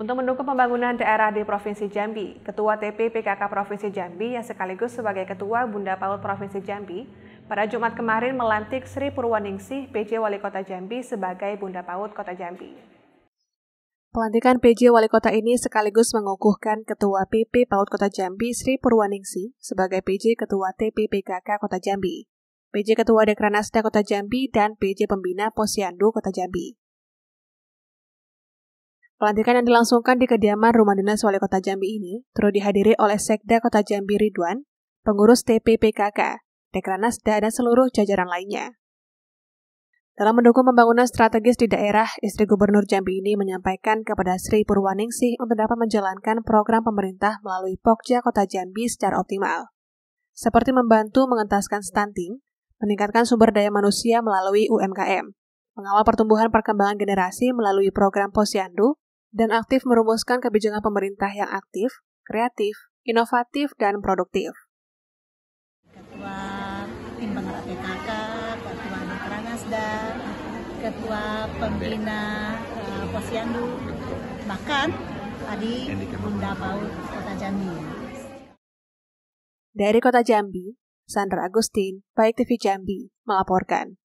Untuk mendukung pembangunan daerah di Provinsi Jambi, Ketua TP PKK Provinsi Jambi yang sekaligus sebagai Ketua Bunda Paut Provinsi Jambi, pada Jumat kemarin melantik Sri Purwaningsih PJ Wali Kota Jambi sebagai Bunda Paut Kota Jambi. Pelantikan PJ Wali Kota ini sekaligus mengukuhkan Ketua PP Paut Kota Jambi Sri Purwaningsih sebagai PJ Ketua TP PKK Kota Jambi, PJ Ketua Dekranasda Kota Jambi, dan PJ Pembina Posyandu Kota Jambi. Pelantikan yang dilangsungkan di kediaman rumah dinas wali kota Jambi ini turut dihadiri oleh Sekda Kota Jambi Ridwan, pengurus TPPKK, Dekranasda, dan seluruh jajaran lainnya. Dalam mendukung pembangunan strategis di daerah, istri Gubernur Jambi ini menyampaikan kepada Sri Purwaningsih untuk dapat menjalankan program pemerintah melalui Pokja Kota Jambi secara optimal, seperti membantu mengentaskan stunting, meningkatkan sumber daya manusia melalui UMKM, mengawal pertumbuhan perkembangan generasi melalui program posyandu, dan aktif merumuskan kebijakan pemerintah yang aktif, kreatif, inovatif, dan produktif. Ketua Tim Penggerak PKK, Ketua Mitra Nasdaq, Ketua Pembina uh, Posyandu, bahkan tadi Bunda Paul Kota Jambi. Dari Kota Jambi, Sandra Agustin, Baik TV Jambi, melaporkan.